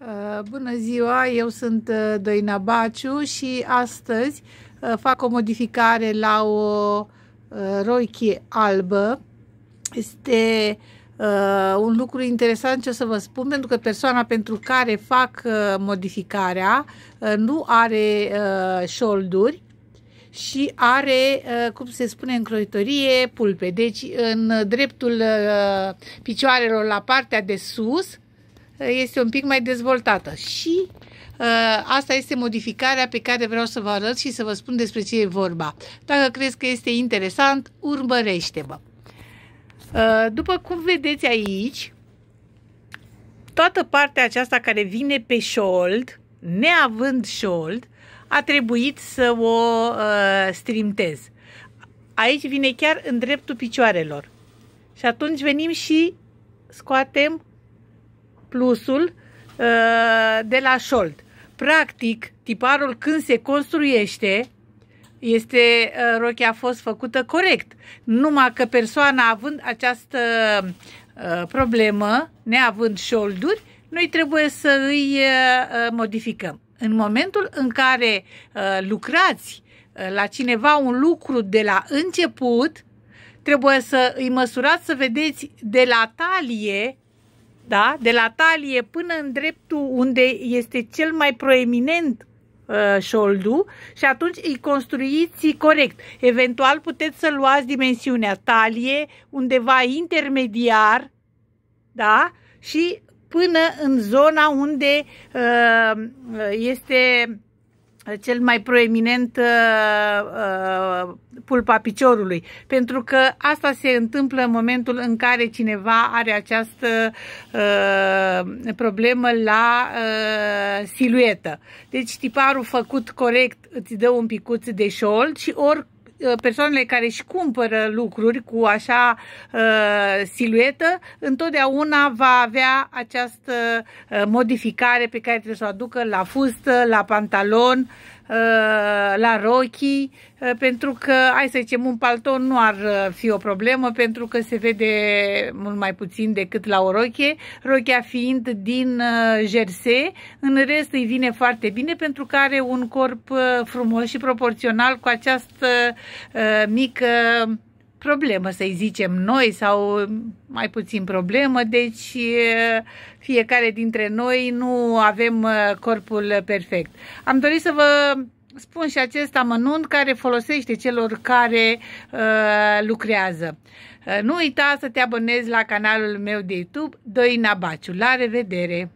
Uh, bună ziua, eu sunt uh, Doina Baciu și astăzi uh, fac o modificare la o roichie albă. Este un lucru interesant ce o să vă spun, pentru că persoana pentru care fac modificarea nu are șolduri și are, cum se spune în croitorie, pulpe. Deci în dreptul picioarelor la partea de sus, este un pic mai dezvoltată și uh, asta este modificarea pe care vreau să vă arăt și să vă spun despre ce e vorba. Dacă crezi că este interesant, urmărește-mă. Uh, după cum vedeți aici, toată partea aceasta care vine pe șold, neavând șold, a trebuit să o uh, strimtez. Aici vine chiar în dreptul picioarelor. Și atunci venim și scoatem plusul uh, de la șold. Practic, tiparul când se construiește, este, uh, rochia a fost făcută corect. Numai că persoana având această uh, problemă, neavând șolduri, noi trebuie să îi modificăm. În momentul în care lucrați la cineva un lucru de la început, trebuie să îi măsurați să vedeți de la talie da? de la talie până în dreptul unde este cel mai proeminent uh, și atunci îi construiți corect. Eventual puteți să luați dimensiunea talie undeva intermediar da? și până în zona unde uh, este cel mai proeminent uh, uh, pulpa piciorului, pentru că asta se întâmplă în momentul în care cineva are această uh, problemă la uh, siluetă. Deci tiparul făcut corect îți dă un picuț de șold și oricum Uh, persoanele care își cumpără lucruri cu așa uh, siluetă, întotdeauna va avea această uh, modificare pe care trebuie să o aducă la fustă, la pantalon, uh, la rochii, Uh, pentru că, hai să zicem, un palton nu ar uh, fi o problemă pentru că se vede mult mai puțin decât la o roche, rochea fiind din uh, jersey, în rest îi vine foarte bine pentru că are un corp frumos și proporțional cu această mică problemă, să-i zicem noi, sau mai puțin problemă, deci fiecare dintre noi nu avem corpul perfect. Am dorit să vă spun și acest amănunt care folosește celor care uh, lucrează. Uh, nu uita să te abonezi la canalul meu de YouTube, Doina Baciu. La revedere!